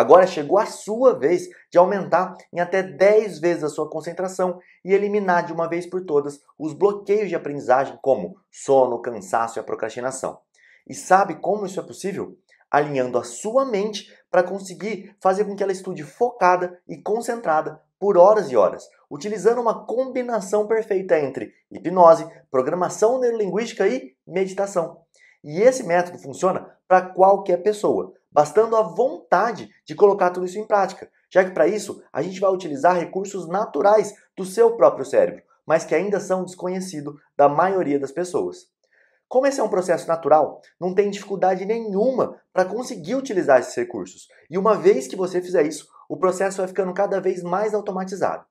Agora chegou a sua vez de aumentar em até 10 vezes a sua concentração e eliminar de uma vez por todas os bloqueios de aprendizagem como sono, cansaço e a procrastinação. E sabe como isso é possível? Alinhando a sua mente para conseguir fazer com que ela estude focada e concentrada por horas e horas, utilizando uma combinação perfeita entre hipnose, programação neurolinguística e meditação. E esse método funciona para qualquer pessoa, bastando a vontade de colocar tudo isso em prática, já que para isso a gente vai utilizar recursos naturais do seu próprio cérebro, mas que ainda são desconhecidos da maioria das pessoas. Como esse é um processo natural, não tem dificuldade nenhuma para conseguir utilizar esses recursos. E uma vez que você fizer isso, o processo vai ficando cada vez mais automatizado.